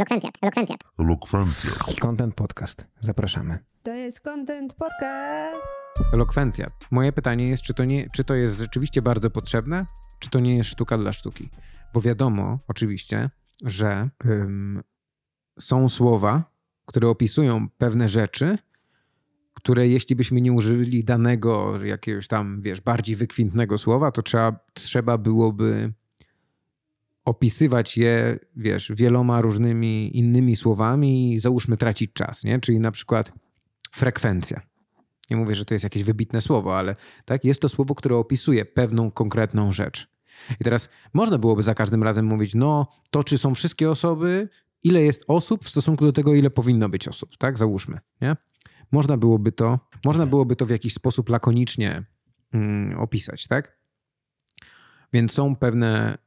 Elokwencjat, elokwencjat. Elokwencjat. Content Podcast. Zapraszamy. To jest Content Podcast. Elokwencja. Moje pytanie jest, czy to, nie, czy to jest rzeczywiście bardzo potrzebne, czy to nie jest sztuka dla sztuki? Bo wiadomo, oczywiście, że ym, są słowa, które opisują pewne rzeczy, które jeśli byśmy nie użyli danego jakiegoś tam, wiesz, bardziej wykwintnego słowa, to trzeba, trzeba byłoby opisywać je, wiesz, wieloma różnymi innymi słowami i załóżmy tracić czas, nie? Czyli na przykład frekwencja. Nie mówię, że to jest jakieś wybitne słowo, ale tak, jest to słowo, które opisuje pewną konkretną rzecz. I teraz można byłoby za każdym razem mówić, no to czy są wszystkie osoby, ile jest osób w stosunku do tego, ile powinno być osób, tak? Załóżmy, nie? Można byłoby to, można byłoby to w jakiś sposób lakonicznie mm, opisać, tak? Więc są pewne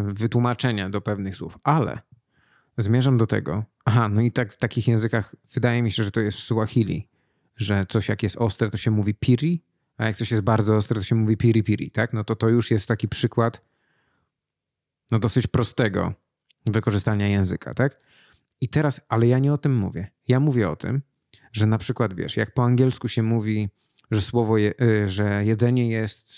wytłumaczenia do pewnych słów, ale zmierzam do tego. Aha, no i tak w takich językach wydaje mi się, że to jest w Swahili, że coś jak jest ostre, to się mówi piri, a jak coś jest bardzo ostre, to się mówi piri piri, tak? No to to już jest taki przykład no dosyć prostego wykorzystania języka, tak? I teraz, ale ja nie o tym mówię. Ja mówię o tym, że na przykład wiesz, jak po angielsku się mówi, że słowo, je, y, że jedzenie jest,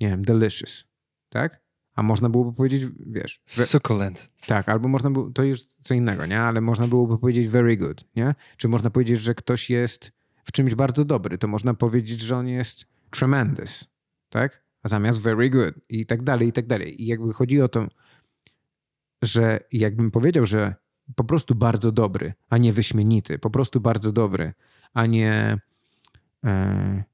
nie wiem, delicious, tak? A można byłoby powiedzieć, wiesz... Succulent. Tak, albo można było, to już co innego, nie? Ale można byłoby powiedzieć very good, nie? Czy można powiedzieć, że ktoś jest w czymś bardzo dobry, to można powiedzieć, że on jest tremendous, tak? A zamiast very good i tak dalej, i tak dalej. I jakby chodzi o to, że jakbym powiedział, że po prostu bardzo dobry, a nie wyśmienity, po prostu bardzo dobry, a nie... E,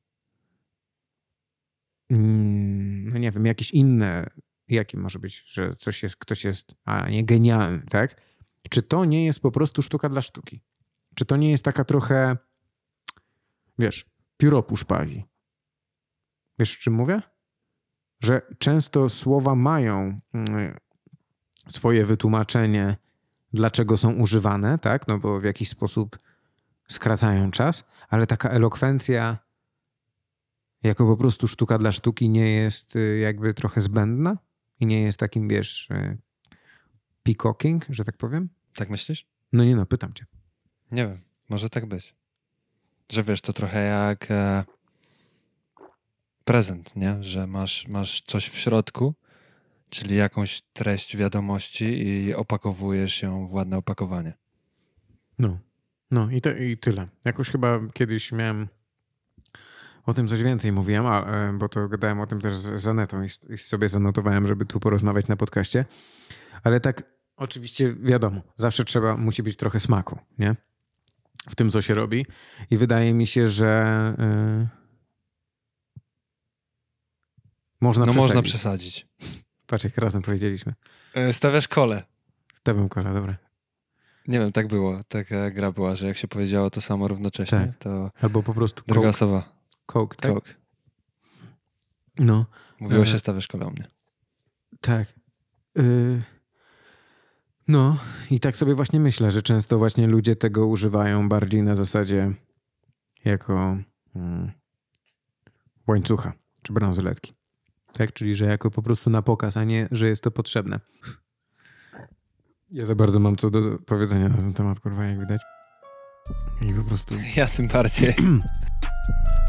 mm, no nie wiem, jakieś inne Jakim może być, że coś jest, ktoś jest, a nie genialny, tak? Czy to nie jest po prostu sztuka dla sztuki? Czy to nie jest taka trochę, wiesz, pióropusz pawi? Wiesz, o czym mówię? Że często słowa mają mm, swoje wytłumaczenie, dlaczego są używane, tak? No bo w jakiś sposób skracają czas, ale taka elokwencja jako po prostu sztuka dla sztuki nie jest y, jakby trochę zbędna? i nie jest takim, wiesz, e, peacocking, że tak powiem? Tak myślisz? No nie no, pytam cię. Nie wiem, może tak być. Że wiesz, to trochę jak e, prezent, nie? Że masz, masz coś w środku, czyli jakąś treść wiadomości i opakowujesz ją w ładne opakowanie. No, no i, to, i tyle. Jakoś chyba kiedyś miałem o tym coś więcej mówiłem, a, e, bo to gadałem o tym też z Zanetą i, i sobie zanotowałem, żeby tu porozmawiać na podcaście. Ale tak oczywiście wiadomo, zawsze trzeba, musi być trochę smaku, nie? W tym, co się robi. I wydaje mi się, że yy... można no przesadzić. można przesadzić. Patrz, jak razem powiedzieliśmy. E, stawiasz kole. Stawiam kole, dobra. Nie wiem, tak było. Taka gra była, że jak się powiedziało to samo równocześnie, tak. to... Albo po prostu druga osoba. Coke, tak? Coke. No. Mówiło e, się stawę szkole mnie. Tak. Y... No, i tak sobie właśnie myślę, że często właśnie ludzie tego używają bardziej na zasadzie jako mm, łańcucha czy bransoletki. Tak, czyli że jako po prostu na pokaz, a nie, że jest to potrzebne. Ja za bardzo mam co do powiedzenia na ten temat, kurwa, jak widać. I po prostu. Ja tym bardziej.